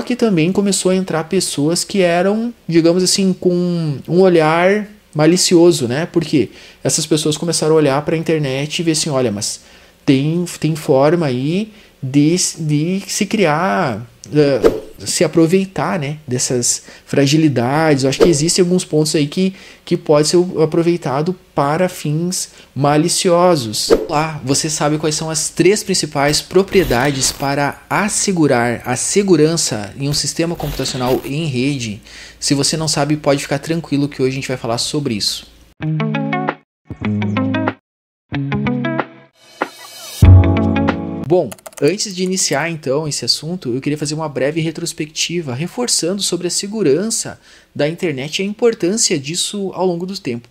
Só que também começou a entrar pessoas que eram, digamos assim, com um olhar malicioso, né? Porque essas pessoas começaram a olhar para a internet e ver assim, olha, mas tem, tem forma aí de, de se criar, uh, se aproveitar né, dessas fragilidades. Eu acho que existem alguns pontos aí que, que pode ser aproveitado para fins maliciosos. Lá, você sabe quais são as três principais propriedades para assegurar a segurança em um sistema computacional em rede. Se você não sabe, pode ficar tranquilo que hoje a gente vai falar sobre isso. Música Bom, antes de iniciar então esse assunto, eu queria fazer uma breve retrospectiva reforçando sobre a segurança da internet e a importância disso ao longo do tempo.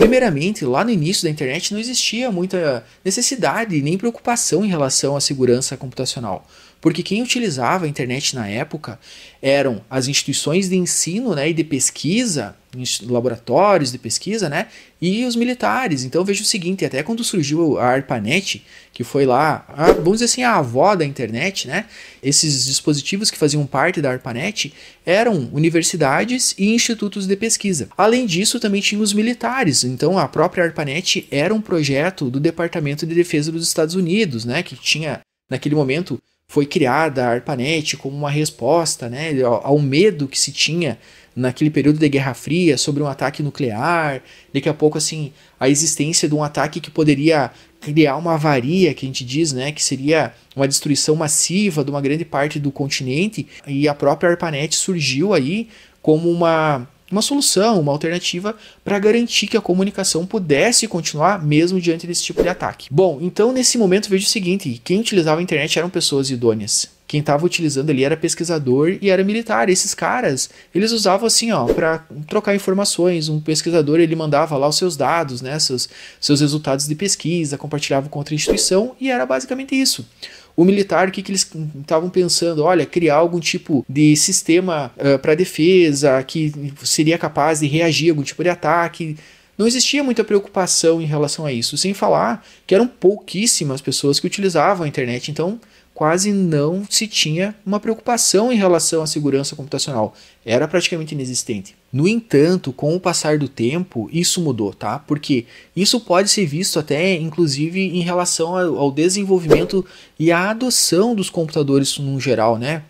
Primeiramente, lá no início da internet não existia muita necessidade nem preocupação em relação à segurança computacional, porque quem utilizava a internet na época eram as instituições de ensino né, e de pesquisa em laboratórios de pesquisa, né? E os militares. Então veja o seguinte, até quando surgiu a ARPANET, que foi lá, a, vamos dizer assim, a avó da internet, né? Esses dispositivos que faziam parte da ARPANET eram universidades e institutos de pesquisa. Além disso, também tinha os militares. Então a própria ARPANET era um projeto do Departamento de Defesa dos Estados Unidos, né? Que tinha Naquele momento foi criada a ARPANET como uma resposta né, ao medo que se tinha naquele período de Guerra Fria sobre um ataque nuclear, daqui a pouco assim a existência de um ataque que poderia criar uma avaria que a gente diz, né, que seria uma destruição massiva de uma grande parte do continente e a própria ARPANET surgiu aí como uma uma solução, uma alternativa para garantir que a comunicação pudesse continuar mesmo diante desse tipo de ataque. Bom, então nesse momento vejo o seguinte: quem utilizava a internet eram pessoas idôneas. Quem estava utilizando ali era pesquisador e era militar. Esses caras, eles usavam assim, ó, para trocar informações. Um pesquisador, ele mandava lá os seus dados, né, seus, seus resultados de pesquisa, compartilhava com outra instituição e era basicamente isso. O militar, o que, que eles estavam pensando? Olha, criar algum tipo de sistema uh, eh, para defesa que seria capaz de reagir a algum tipo de ataque. Não existia muita preocupação em relação a isso, sem falar que eram pouquíssimas pessoas que utilizavam a internet, então quase não se tinha uma preocupação em relação à segurança computacional. Era praticamente inexistente. No entanto, com o passar do tempo, isso mudou, tá? Porque isso pode ser visto até, inclusive, em relação ao desenvolvimento e à adoção dos computadores no geral, né?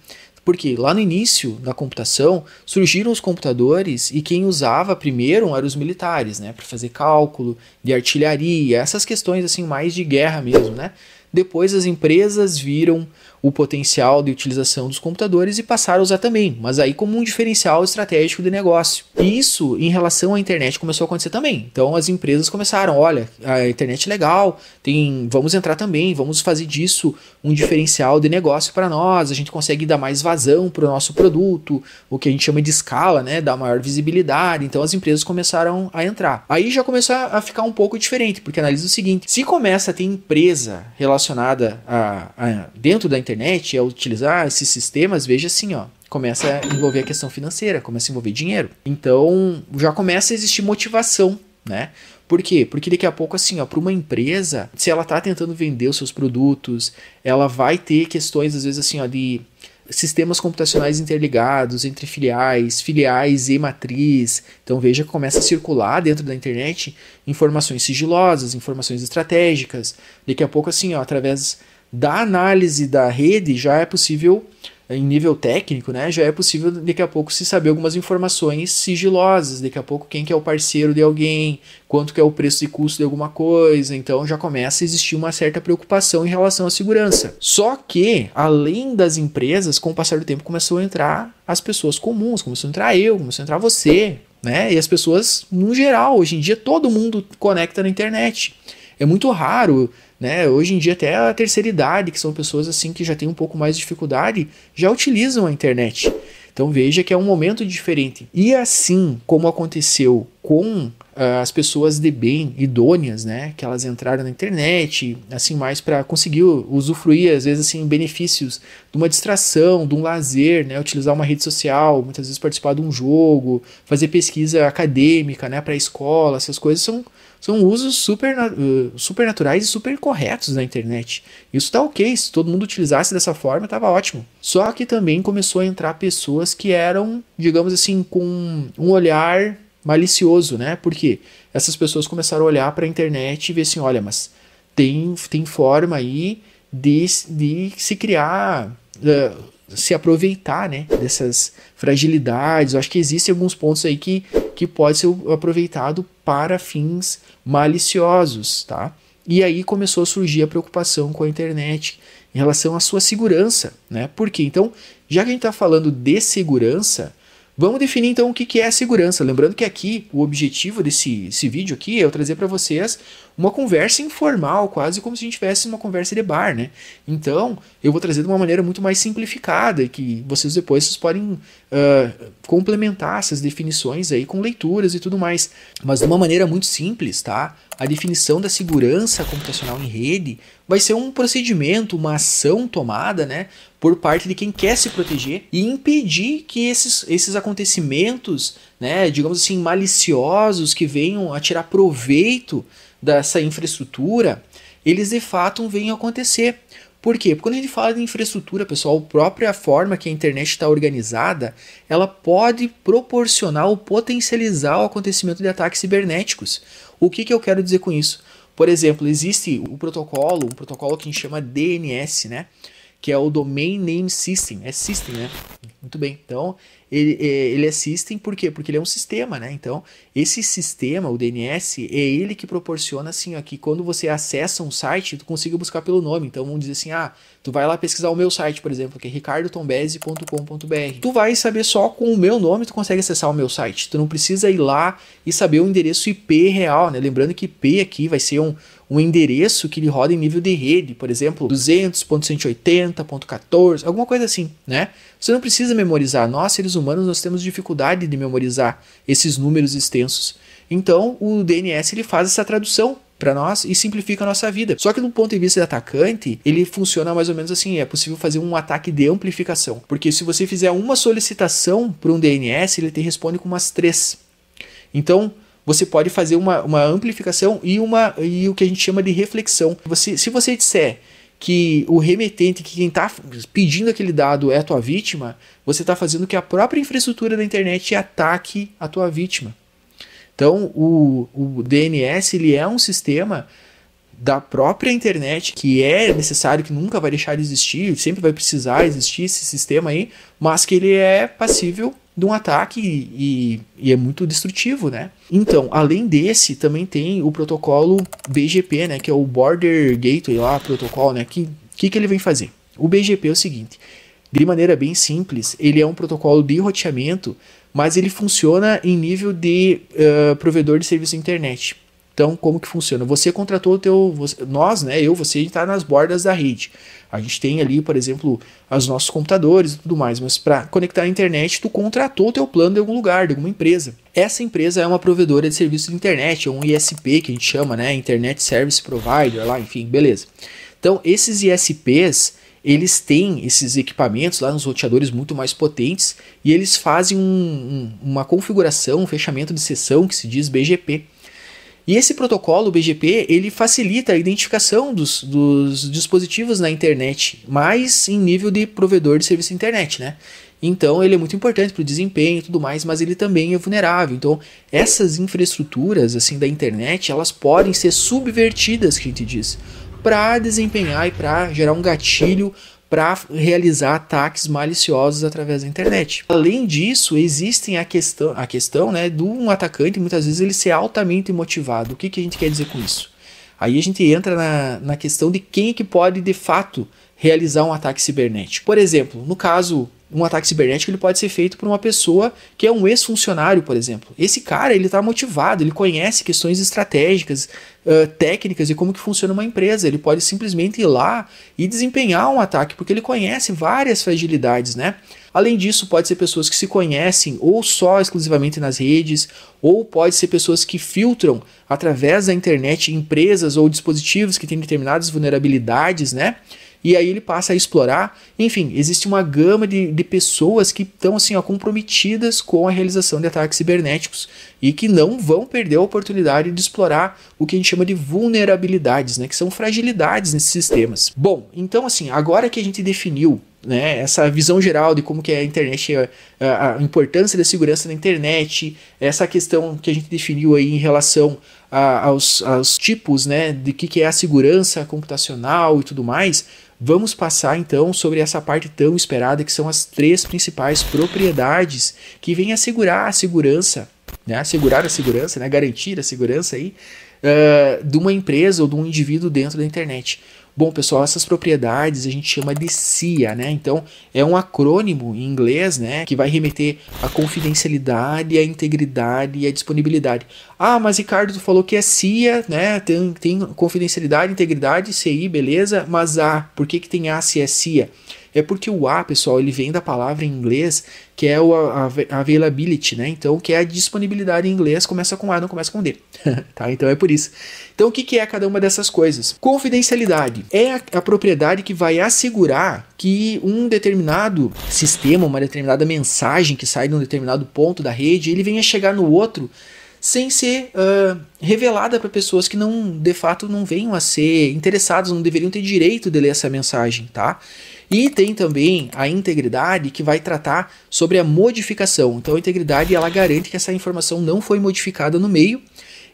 Porque lá no início da computação surgiram os computadores e quem usava primeiro eram os militares, né, para fazer cálculo de artilharia, essas questões assim mais de guerra mesmo, né? Depois as empresas viram o potencial de utilização dos computadores e passaram a usar também, mas aí como um diferencial estratégico de negócio. E isso, em relação à internet, começou a acontecer também. Então as empresas começaram, olha, a internet é legal, tem, vamos entrar também, vamos fazer disso um diferencial de negócio para nós, a gente consegue dar mais vazão para o nosso produto, o que a gente chama de escala, né, dar maior visibilidade. Então as empresas começaram a entrar. Aí já começou a ficar um pouco diferente, porque analisa o seguinte, se começa a ter empresa relacionada a, a dentro da internet, internet, é utilizar esses sistemas, veja assim, ó, começa a envolver a questão financeira, começa a envolver dinheiro. Então, já começa a existir motivação, né? Por quê? Porque daqui a pouco, assim, ó, para uma empresa, se ela está tentando vender os seus produtos, ela vai ter questões, às vezes, assim, ó, de sistemas computacionais interligados entre filiais, filiais e matriz. Então veja que começa a circular dentro da internet informações sigilosas, informações estratégicas. Daqui a pouco, assim, ó, através da análise da rede já é possível em nível técnico, né, já é possível daqui a pouco se saber algumas informações sigilosas, daqui a pouco quem que é o parceiro de alguém, quanto que é o preço de custo de alguma coisa, então já começa a existir uma certa preocupação em relação à segurança. Só que, além das empresas, com o passar do tempo começou a entrar as pessoas comuns, começou a entrar eu, começou a entrar você, né, e as pessoas no geral, hoje em dia todo mundo conecta na internet é muito raro, né? Hoje em dia até a terceira idade, que são pessoas assim que já têm um pouco mais de dificuldade, já utilizam a internet. Então veja que é um momento diferente. E assim como aconteceu com uh, as pessoas de bem, idôneas, né? Que elas entraram na internet, assim, mais para conseguir usufruir, às vezes, assim, benefícios de uma distração, de um lazer, né? Utilizar uma rede social, muitas vezes participar de um jogo, fazer pesquisa acadêmica, né? Para a escola, essas coisas são são usos super, uh, super naturais e super corretos da internet. Isso tá ok, se todo mundo utilizasse dessa forma, tava ótimo. Só que também começou a entrar pessoas que eram, digamos assim, com um olhar malicioso, né? Porque essas pessoas começaram a olhar para a internet e ver assim, olha, mas tem, tem forma aí de, de se criar... Uh, se aproveitar, né, dessas fragilidades. Eu acho que existem alguns pontos aí que, que pode ser aproveitado para fins maliciosos, tá? E aí começou a surgir a preocupação com a internet em relação à sua segurança, né? Por quê? Então, já que a gente está falando de segurança, vamos definir então o que, que é segurança. Lembrando que aqui o objetivo desse vídeo aqui é eu trazer para vocês uma conversa informal, quase como se a gente tivesse uma conversa de bar, né? Então, eu vou trazer de uma maneira muito mais simplificada, que vocês depois vocês podem uh, complementar essas definições aí com leituras e tudo mais. Mas de uma maneira muito simples, tá? A definição da segurança computacional em rede vai ser um procedimento, uma ação tomada, né, por parte de quem quer se proteger e impedir que esses, esses acontecimentos né, digamos assim, maliciosos que venham a tirar proveito dessa infraestrutura, eles de fato venham a acontecer. Por quê? Porque quando a gente fala de infraestrutura, pessoal, a própria forma que a internet está organizada, ela pode proporcionar ou potencializar o acontecimento de ataques cibernéticos. O que, que eu quero dizer com isso? Por exemplo, existe o um protocolo, um protocolo que a gente chama DNS, né? Que é o Domain Name System, é System, né? Muito bem, então ele, é, ele assistem, por quê? Porque ele é um sistema, né? Então, esse sistema, o DNS, é ele que proporciona, assim, ó, que quando você acessa um site, tu consiga buscar pelo nome. Então, vamos dizer assim, ah, tu vai lá pesquisar o meu site, por exemplo, que é ricardotombese.com.br. Tu vai saber só com o meu nome, tu consegue acessar o meu site. Tu não precisa ir lá e saber o endereço IP real, né? Lembrando que IP aqui vai ser um, um endereço que ele roda em nível de rede, por exemplo, 200.180.14, alguma coisa assim, né? Você não precisa memorizar. Nós, seres humanos, humanos nós temos dificuldade de memorizar esses números extensos. Então, o DNS ele faz essa tradução para nós e simplifica a nossa vida. Só que do ponto de vista do atacante, ele funciona mais ou menos assim, é possível fazer um ataque de amplificação, porque se você fizer uma solicitação para um DNS, ele te responde com umas três. Então, você pode fazer uma, uma amplificação e, uma, e o que a gente chama de reflexão. Você, se você disser que o remetente, que quem está pedindo aquele dado é a tua vítima, você está fazendo que a própria infraestrutura da internet ataque a tua vítima. Então, o, o DNS ele é um sistema da própria internet que é necessário, que nunca vai deixar de existir, sempre vai precisar existir esse sistema aí, mas que ele é passível de um ataque e, e, é muito destrutivo, né? Então, além desse, também tem o protocolo BGP, né? Que é o Border Gateway lá, protocolo, né? Que que, que ele vem fazer? O BGP é o seguinte, de maneira bem simples, ele é um protocolo de roteamento, mas ele funciona em nível de uh, provedor de serviço de internet. Então, como que funciona? Você contratou o teu. Você, nós, né? Eu, você está nas bordas da rede. A gente tem ali, por exemplo, os nossos computadores e tudo mais, mas para conectar à internet, tu contratou o teu plano de algum lugar, de alguma empresa. Essa empresa é uma provedora de serviços de internet, é um ISP que a gente chama, né? Internet Service Provider, lá, enfim, beleza. Então, esses ISPs, eles têm esses equipamentos lá nos roteadores muito mais potentes e eles fazem um, um, uma configuração, um fechamento de sessão que se diz BGP. E esse protocolo, o BGP, ele facilita a identificação dos, dos dispositivos na internet, mas em nível de provedor de serviço de internet, né? Então ele é muito importante para o desempenho e tudo mais, mas ele também é vulnerável. Então essas infraestruturas assim da internet, elas podem ser subvertidas, que a gente diz, para desempenhar e para gerar um gatilho para realizar ataques maliciosos através da internet. Além disso, existem a questão, a questão né, de um atacante muitas vezes ele ser altamente motivado. O que, que a gente quer dizer com isso? Aí a gente entra na, na questão de quem é que pode de fato realizar um ataque cibernético. Por exemplo, no caso um ataque cibernético ele pode ser feito por uma pessoa que é um ex-funcionário, por exemplo. Esse cara ele está motivado, ele conhece questões estratégicas, técnicas e como que funciona uma empresa. Ele pode simplesmente ir lá e desempenhar um ataque, porque ele conhece várias fragilidades, né? Além disso, pode ser pessoas que se conhecem ou só exclusivamente nas redes, ou pode ser pessoas que filtram através da internet empresas ou dispositivos que têm determinadas vulnerabilidades, né? E aí ele passa a explorar. Enfim, existe uma gama de, de pessoas que estão assim, ó, comprometidas com a realização de ataques cibernéticos e que não vão perder a oportunidade de explorar o que a gente chama de vulnerabilidades, né? Que são fragilidades nesses sistemas. Bom, então assim, agora que a gente definiu né, essa visão geral de como que é a internet, a, é, é, a, importância da segurança na internet, essa questão que a gente definiu aí em relação a, aos, aos, tipos, né, de que, que é a segurança computacional e tudo mais, vamos passar então sobre essa parte tão esperada que são as três principais propriedades que vêm assegurar a segurança, né, assegurar a segurança, né, garantir a segurança aí, uh, de uma empresa ou de um indivíduo dentro da internet. Bom, pessoal, essas propriedades a gente chama de CIA, né? Então, é um acrônimo em inglês, né, que vai remeter à confidencialidade, à integridade e à disponibilidade. Ah, mas Ricardo, tu falou que é CIA, né? Tem, tem confidencialidade, integridade, CI, beleza, mas A, por que que tem A se é CIA? é porque o A, pessoal, ele vem da palavra em inglês que é o availability, né? Então, que é a disponibilidade em inglês, começa com A, não começa com D, tá? Então é por isso. Então, o que, é cada uma dessas coisas? Confidencialidade é a, a propriedade que vai assegurar que um determinado sistema, uma determinada mensagem que sai de um determinado ponto da rede, ele venha chegar no outro sem ser uh, revelada para pessoas que não de fato não venham a ser interessadas, não deveriam ter direito de ler essa mensagem, tá? E tem também a integridade que vai tratar sobre a modificação. Então a integridade ela garante que essa informação não foi modificada no meio.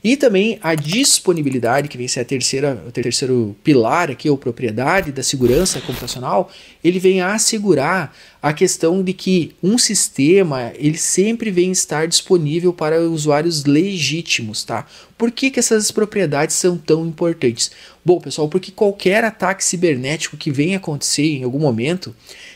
E também a disponibilidade, que vem ser a terceira, o terceiro pilar aqui, ou propriedade da segurança computacional, ele vem assegurar a questão de que um sistema ele sempre vem estar disponível para usuários legítimos, tá? Por que, que essas propriedades são tão importantes? Bom, pessoal, porque qualquer ataque cibernético que venha acontecer em algum momento,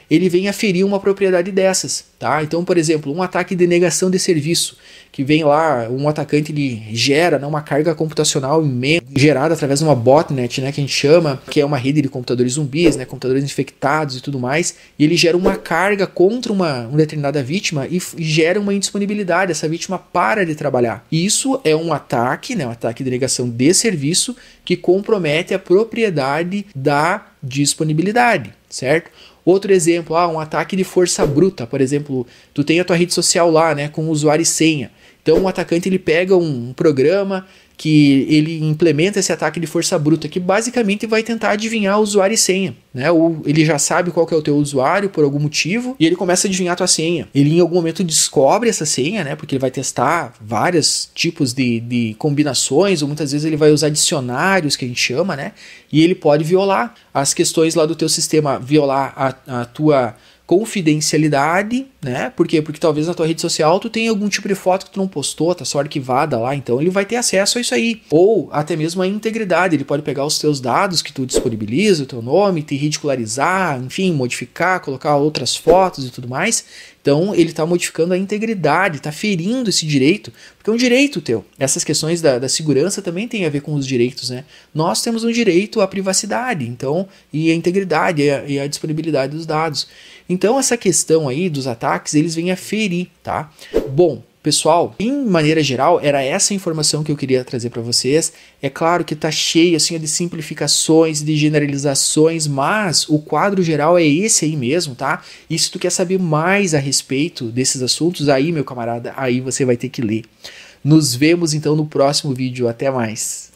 ele vem aferir uma propriedade dessas, tá? Então, por exemplo, um ataque de negação de serviço, que vem lá, um atacante ele gera né, uma carga computacional imensa, gerada através de uma botnet, né, que a gente chama, que é uma rede de computadores zumbis, né, computadores infectados e tudo mais, e ele gera uma carga carga contra uma, uma determinada vítima e gera uma indisponibilidade, essa vítima para de trabalhar. Isso é um ataque, né, um ataque de negação de serviço que compromete a propriedade da disponibilidade, certo? Outro exemplo, ah, um ataque de força bruta, por exemplo, tu tem a tua rede social lá, né, com usuário e senha. Então o atacante ele pega um programa que ele implementa esse ataque de força bruta, que basicamente vai tentar adivinhar usuário e senha, né? Ou ele já sabe qual que é o teu usuário por algum motivo e ele começa a adivinhar tua senha. Ele em algum momento descobre essa senha, né? Porque ele vai testar vários tipos de, de combinações, ou muitas vezes ele vai usar dicionários que a gente chama, né? E ele pode violar as questões lá do teu sistema, violar a, a tua confidencialidade né? Por quê? Porque talvez na tua rede social tu tenha algum tipo de foto que tu não postou, tá só arquivada lá, então ele vai ter acesso a isso aí. Ou até mesmo a integridade, ele pode pegar os teus dados que tu disponibiliza, o teu nome, te ridicularizar, enfim, modificar, colocar outras fotos e tudo mais. Então ele está modificando a integridade, está ferindo esse direito, porque é um direito teu. Essas questões da, da, segurança também têm a ver com os direitos, né? Nós temos um direito à privacidade, então, e à integridade e à, e à disponibilidade dos dados. Então essa questão aí dos ataques ataques, eles vêm a ferir, tá? Bom, Pessoal, em maneira geral, era essa informação que eu queria trazer para vocês. É claro que tá cheio assim de simplificações, de generalizações, mas o quadro geral é esse aí mesmo, tá? E se tu quer saber mais a respeito desses assuntos, aí, meu camarada, aí você vai ter que ler. Nos vemos então no próximo vídeo. Até mais.